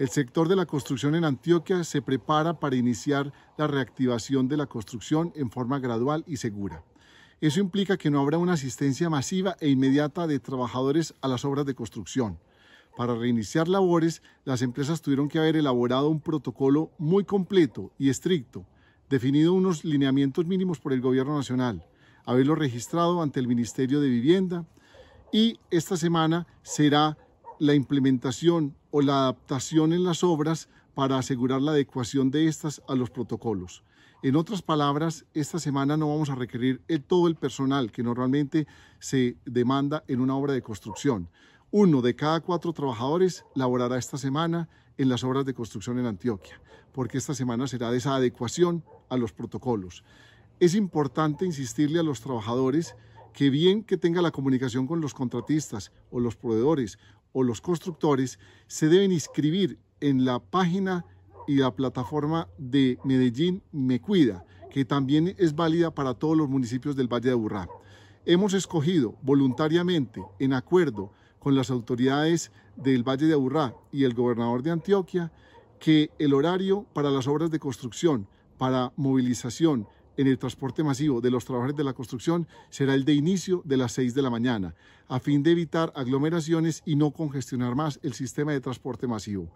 El sector de la construcción en Antioquia se prepara para iniciar la reactivación de la construcción en forma gradual y segura. Eso implica que no habrá una asistencia masiva e inmediata de trabajadores a las obras de construcción. Para reiniciar labores, las empresas tuvieron que haber elaborado un protocolo muy completo y estricto, definido unos lineamientos mínimos por el Gobierno Nacional, haberlo registrado ante el Ministerio de Vivienda y esta semana será la implementación o la adaptación en las obras para asegurar la adecuación de estas a los protocolos. En otras palabras, esta semana no vamos a requerir todo el personal que normalmente se demanda en una obra de construcción. Uno de cada cuatro trabajadores laborará esta semana en las obras de construcción en Antioquia, porque esta semana será de esa adecuación a los protocolos. Es importante insistirle a los trabajadores que bien que tenga la comunicación con los contratistas o los proveedores o los constructores se deben inscribir en la página y la plataforma de Medellín Me Cuida, que también es válida para todos los municipios del Valle de Aburrá. Hemos escogido voluntariamente, en acuerdo con las autoridades del Valle de Aburrá y el gobernador de Antioquia, que el horario para las obras de construcción, para movilización en el transporte masivo de los trabajadores de la construcción será el de inicio de las 6 de la mañana, a fin de evitar aglomeraciones y no congestionar más el sistema de transporte masivo.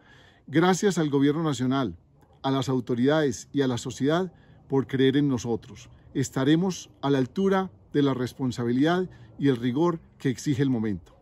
Gracias al Gobierno Nacional, a las autoridades y a la sociedad por creer en nosotros. Estaremos a la altura de la responsabilidad y el rigor que exige el momento.